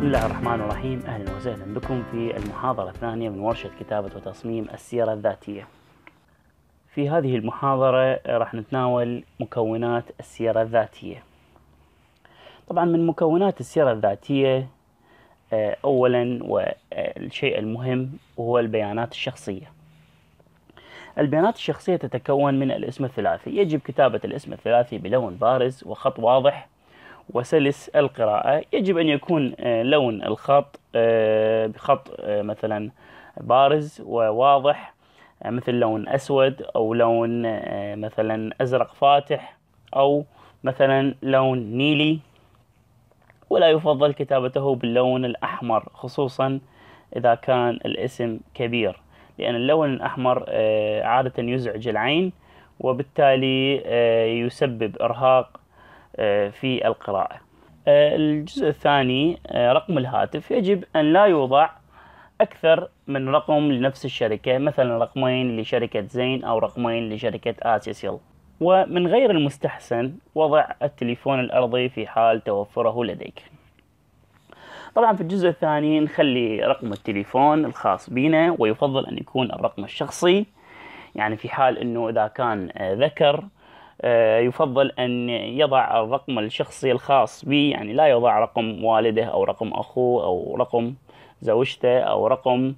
بسم الله الرحمن الرحيم اهلا وسهلا بكم في المحاضرة الثانية من ورشة كتابة وتصميم السيرة الذاتية. في هذه المحاضرة راح نتناول مكونات السيرة الذاتية. طبعا من مكونات السيرة الذاتية آه، اولا والشيء آه، المهم وهو البيانات الشخصية. البيانات الشخصية تتكون من الاسم الثلاثي، يجب كتابة الاسم الثلاثي بلون بارز وخط واضح وسلس القراءة يجب أن يكون آه، لون الخط آه، بخط آه، مثلا بارز وواضح مثل لون أسود أو لون مثلا أزرق فاتح أو مثلا لون نيلي ولا يفضل كتابته باللون الأحمر خصوصا إذا كان الاسم كبير لأن اللون الأحمر عادة يزعج العين وبالتالي يسبب إرهاق آه، في القراءة آه، الجزء الثاني آه، رقم الهاتف يجب أن لا يوضع أكثر من رقم لنفس الشركة مثلا رقمين لشركة زين أو رقمين لشركة آسيسيل ومن غير المستحسن وضع التليفون الأرضي في حال توفره لديك طبعا في الجزء الثاني نخلي رقم التليفون الخاص بنا ويفضل أن يكون الرقم الشخصي يعني في حال أنه إذا كان ذكر آه، يفضل أن يضع الرقم الشخصي الخاص به يعني لا يضع رقم والده أو رقم أخوه أو رقم زوجته أو رقم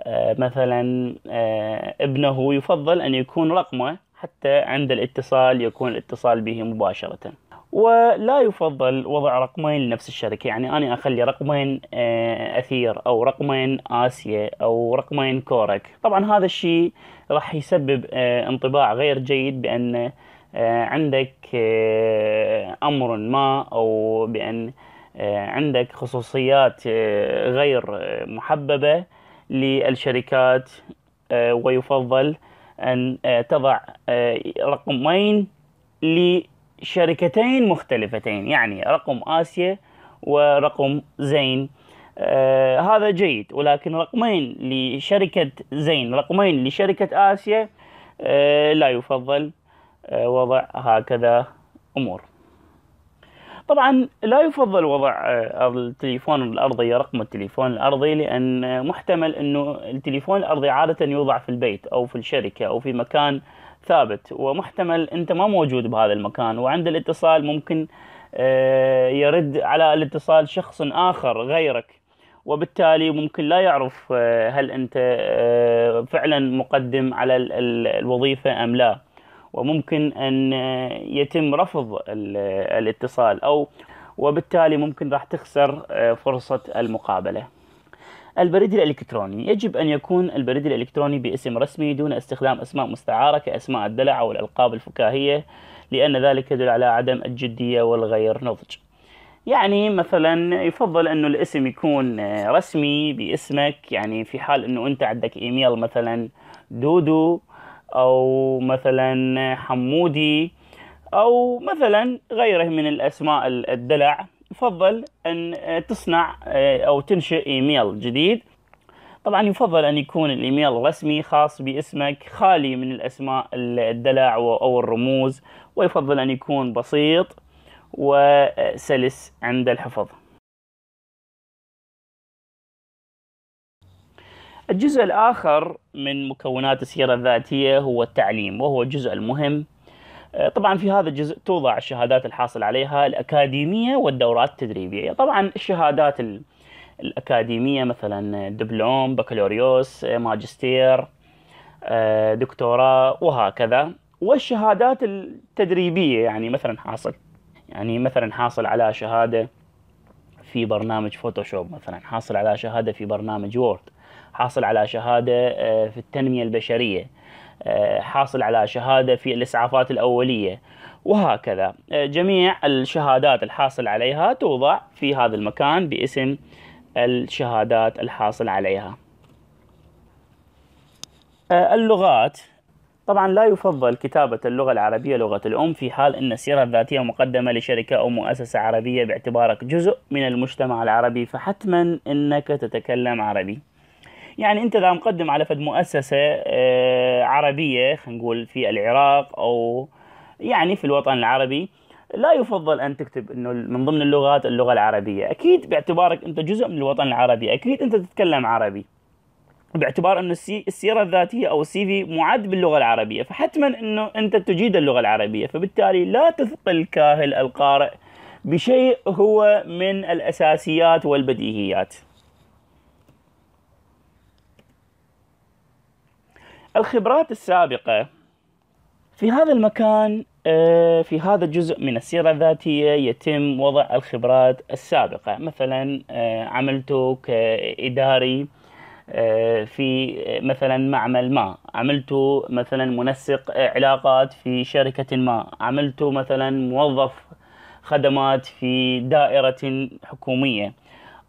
آه، مثلا آه، ابنه يفضل أن يكون رقمه حتى عند الاتصال يكون الاتصال به مباشرة ولا يفضل وضع رقمين لنفس الشركة يعني أنا أخلي رقمين أثير أو رقمين آسيا أو رقمين كورك طبعا هذا الشيء راح يسبب انطباع غير جيد بأن آه، عندك آه، امر ما او بان آه، عندك خصوصيات غير محببه للشركات ويفضل ان تضع رقمين لشركتين مختلفتين يعني رقم اسيا ورقم زين آه هذا جيد ولكن رقمين لشركة زين رقمين لشركة آسيا آه لا يفضل آه، وضع هكذا أمور طبعا لا يفضل وضع آه، التليفون الأرضي رقم التليفون الأرضي لأن آه، محتمل أنه التليفون الأرضي عادة يوضع في البيت أو في الشركة أو في مكان ثابت ومحتمل أنت ما موجود بهذا المكان وعند الاتصال ممكن يرد على الاتصال شخص آخر غيرك وبالتالي ممكن لا يعرف هل أنت فعلا مقدم على الوظيفة أم لا وممكن أن آه، يتم رفض آه، الاتصال أو وبالتالي ممكن راح تخسر آه، فرصة المقابلة البريد الإلكتروني يجب أن يكون البريد الإلكتروني باسم رسمي دون استخدام أسماء مستعارة كأسماء الدلع أو الألقاب الفكاهية لأن ذلك يدل على عدم الجدية والغير نضج يعني مثلا يفضل انه الاسم يكون رسمي باسمك يعني في حال انه انت عندك ايميل مثلا دودو أو مثلا حمودي أو مثلا غيره من الأسماء الدلع يفضل أن تصنع آه، أو تنشئ إيميل جديد طبعا يفضل أن يكون الإيميل رسمي خاص باسمك خالي من الأسماء الدلع أو الرموز ويفضل أن يكون بسيط وسلس آه، عند الحفظ الجزء الآخر من مكونات السيرة الذاتية هو التعليم وهو الجزء المهم آه، طبعا في هذا الجزء توضع الشهادات الحاصل عليها الأكاديمية والدورات التدريبية طبعا الشهادات الأكاديمية مثلا دبلوم بكالوريوس ماجستير آه، دكتوراه وهكذا والشهادات التدريبية يعني مثلا حاصل يعني مثلا حاصل على شهادة في برنامج فوتوشوب مثلا حاصل على شهادة في برنامج وورد حاصل على شهادة آه، في التنمية البشرية آه، حاصل على شهادة في الإسعافات الأولية وهكذا آه، جميع الشهادات الحاصل عليها توضع في هذا المكان باسم الشهادات الحاصل عليها اللغات طبعا لا يفضل كتابة اللغة العربية لغة الأم في حال أن السيرة الذاتية مقدمة لشركة أو مؤسسة عربية باعتبارك جزء من المجتمع العربي فحتما أنك تتكلم عربي يعني انت اذا مقدم على فد مؤسسه آه، عربيه خلينا نقول في العراق او يعني في الوطن العربي لا يفضل ان تكتب انه من ضمن اللغات اللغه العربيه اكيد باعتبارك انت جزء من الوطن العربي اكيد انت تتكلم عربي باعتبار انه السيره الذاتيه او السي في معد باللغه العربيه فحتما انه انت تجيد اللغه العربيه فبالتالي لا تثقل الكاهل القارئ بشيء هو من الاساسيات والبديهيات الخبرات السابقة في هذا المكان آه، في هذا الجزء من السيرة الذاتية يتم وضع الخبرات السابقة مثلا آه، عملته آه، كإداري في مثلا معمل ما عملته مثلا منسق علاقات في شركة ما عملته مثلا موظف خدمات في دائرة حكومية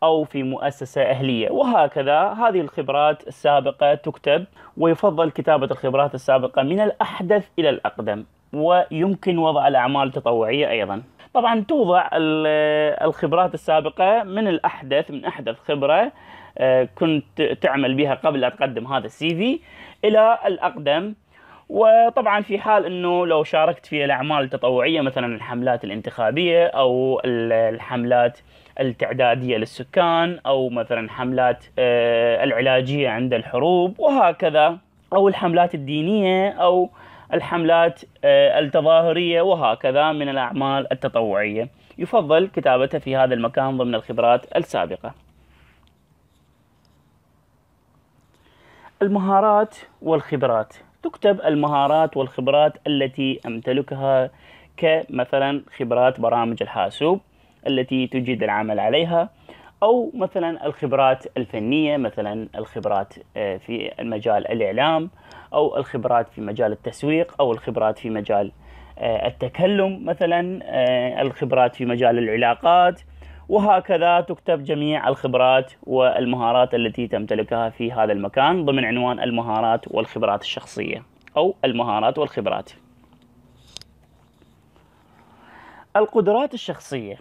أو في مؤسسة أهلية وهكذا هذه الخبرات السابقة تكتب ويفضل كتابة الخبرات السابقة من الأحدث إلى الأقدم ويمكن وضع الأعمال التطوعية أيضا طبعا توضع الخبرات السابقة من الأحدث من أحدث خبرة آه، كنت تعمل بها قبل أن تقدم هذا السي في إلى الأقدم وطبعا في حال انه لو شاركت في الاعمال التطوعيه مثلا الحملات الانتخابيه او الحملات التعداديه للسكان او مثلا حملات آه، العلاجيه عند الحروب وهكذا او الحملات الدينيه او الحملات آه، التظاهريه وهكذا من الاعمال التطوعيه يفضل كتابتها في هذا المكان ضمن الخبرات السابقه المهارات والخبرات تكتب المهارات والخبرات التي أمتلكها كمثلا خبرات برامج الحاسوب التي تجيد العمل عليها أو مثلا الخبرات الفنية مثلا الخبرات آه، في مجال الإعلام أو الخبرات في مجال التسويق أو الخبرات في مجال آه، التكلم مثلا آه، الخبرات في مجال العلاقات وهكذا تكتب جميع الخبرات والمهارات التي تمتلكها في هذا المكان ضمن عنوان المهارات والخبرات الشخصية أو المهارات والخبرات القدرات الشخصية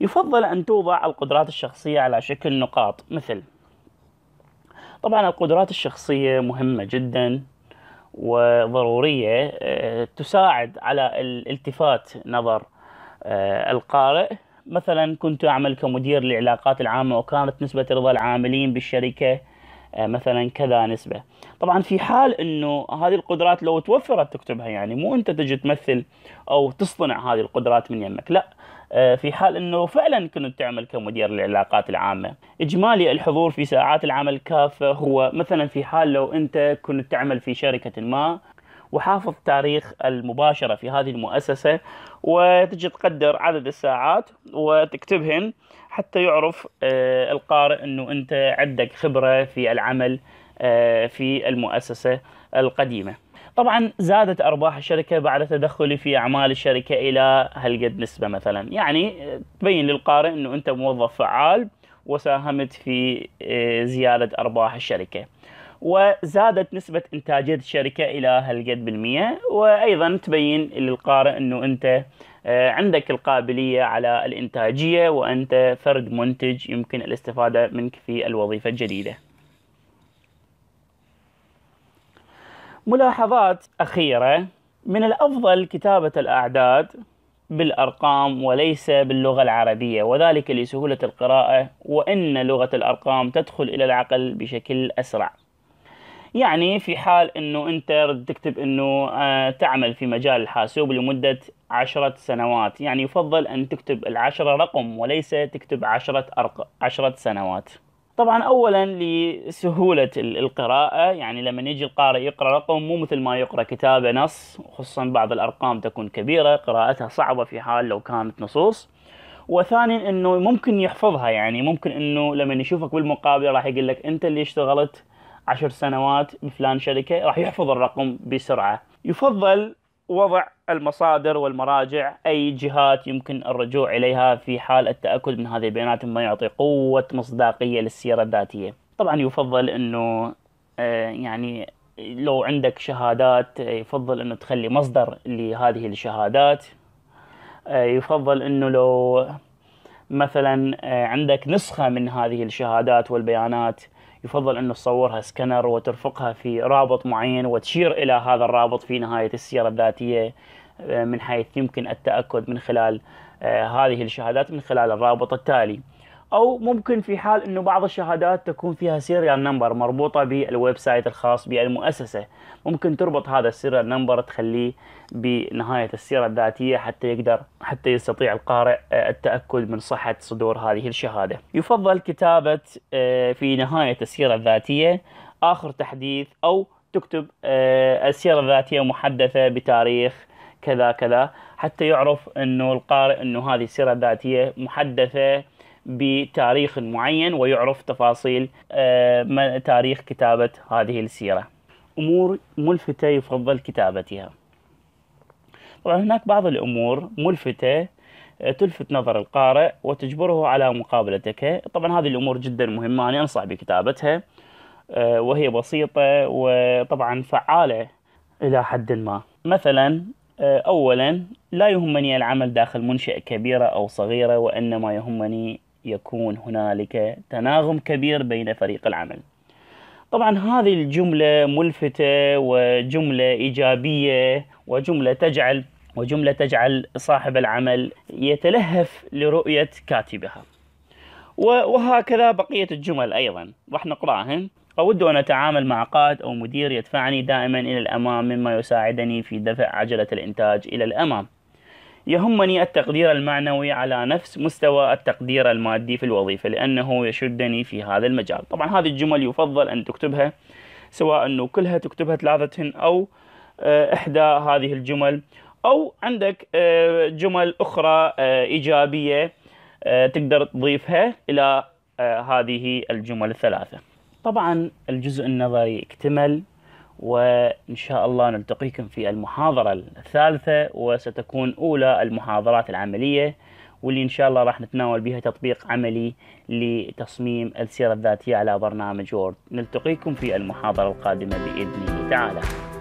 يفضل أن توضع القدرات الشخصية على شكل نقاط مثل طبعا القدرات الشخصية مهمة جدا وضرورية آه، تساعد على التفات نظر آه، القارئ مثلا كنت أعمل كمدير للعلاقات العامة وكانت نسبة رضا العاملين بالشركة آه، مثلا كذا نسبة طبعا في حال أنه هذه القدرات لو توفرت تكتبها يعني مو أنت تجي تمثل أو تصطنع هذه القدرات من يمك لا آه، في حال أنه فعلا كنت تعمل كمدير للعلاقات العامة إجمالي الحضور في ساعات العمل كافة هو مثلا في حال لو أنت كنت تعمل في شركة ما وحافظ تاريخ المباشرة في هذه المؤسسة وتجي تقدر عدد الساعات وتكتبهن حتى يعرف آه، القارئ أنه أنت عندك خبرة في العمل آه، في المؤسسة القديمة طبعا زادت ارباح الشركه بعد تدخلي في اعمال الشركه الى هالقد نسبه مثلا يعني آه، تبين للقارئ انه انت موظف فعال وساهمت في زياده ارباح الشركه وزادت نسبة إنتاجية الشركة إلى هالقد بالمية وأيضا تبين للقارئ أنه أنت آه، عندك القابلية على الإنتاجية وأنت فرد منتج يمكن الاستفادة منك في الوظيفة الجديدة ملاحظات أخيرة من الأفضل كتابة الأعداد بالأرقام وليس باللغة العربية وذلك لسهولة القراءة وإن لغة الأرقام تدخل إلى العقل بشكل أسرع يعني في حال انه انت تكتب انه آه، تعمل في مجال الحاسوب لمدة عشرة سنوات يعني يفضل ان تكتب العشرة رقم وليس تكتب عشرة أرق... عشرة سنوات طبعا اولا لسهولة القراءة يعني لما يجي القارئ يقرأ رقم مو مثل ما يقرأ كتابة نص خصوصا بعض الارقام تكون كبيرة قراءتها صعبة في حال لو كانت نصوص وثانيا انه ممكن يحفظها يعني ممكن انه لما يشوفك بالمقابل راح يقول لك انت اللي اشتغلت عشر سنوات من فلان شركة راح يحفظ الرقم بسرعة يفضل وضع المصادر والمراجع أي جهات يمكن الرجوع إليها في حال التأكد من هذه البيانات ما يعطي قوة مصداقية للسيرة الذاتية طبعا يفضل أنه آه، يعني لو عندك شهادات آه، يفضل أنه تخلي مصدر لهذه الشهادات آه، يفضل أنه لو مثلا عندك نسخة من هذه الشهادات والبيانات يفضل انه تصورها سكانر وترفقها في رابط معين وتشير الى هذا الرابط في نهايه السيره الذاتيه آه، من حيث يمكن التاكد من خلال آه، هذه الشهادات من خلال الرابط التالي او ممكن في حال انه بعض الشهادات تكون فيها سيريال نمبر مربوطه بالويب سايت الخاص بالمؤسسه ممكن تربط هذا السيريال نمبر تخليه بنهايه السيره الذاتيه حتى يقدر حتى يستطيع القارئ آه، التاكد من صحه صدور هذه الشهاده يفضل كتابه آه، في نهايه السيره الذاتيه اخر تحديث او تكتب آه، السيره الذاتيه محدثه بتاريخ كذا كذا حتى يعرف انه القارئ انه هذه السيره الذاتيه محدثه بتاريخ معين ويعرف تفاصيل آه، تاريخ كتابة هذه السيرة أمور ملفتة يفضل كتابتها طبعا هناك بعض الأمور ملفتة آه، تلفت نظر القارئ وتجبره على مقابلتك طبعا هذه الأمور جدا مهمة أنا أنصح بكتابتها آه، وهي بسيطة وطبعا فعالة إلى حد ما مثلا أولا لا يهمني العمل داخل منشأة كبيرة أو صغيرة وإنما يهمني يكون هنالك تناغم كبير بين فريق العمل طبعا هذه الجملة ملفتة وجملة إيجابية وجملة تجعل وجملة تجعل صاحب العمل يتلهف لرؤية كاتبها وهكذا بقية الجمل أيضا راح نقرأها أود أن أتعامل مع قائد أو مدير يدفعني دائما إلى الأمام مما يساعدني في دفع عجلة الإنتاج إلى الأمام يهمني التقدير المعنوي على نفس مستوى التقدير المادي في الوظيفة لأنه يشدني في هذا المجال طبعا هذه الجمل يفضل أن تكتبها سواء أنه كلها تكتبها ثلاثة أو آه، إحدى هذه الجمل أو عندك آه، جمل أخرى آه، إيجابية تقدر تضيفها إلى هذه الجمل الثلاثة طبعا الجزء النظري اكتمل وإن شاء الله نلتقيكم في المحاضرة الثالثة وستكون أولى المحاضرات العملية واللي إن شاء الله راح نتناول بها تطبيق عملي لتصميم السيرة الذاتية على برنامج وورد نلتقيكم في المحاضرة القادمة بإذن الله تعالى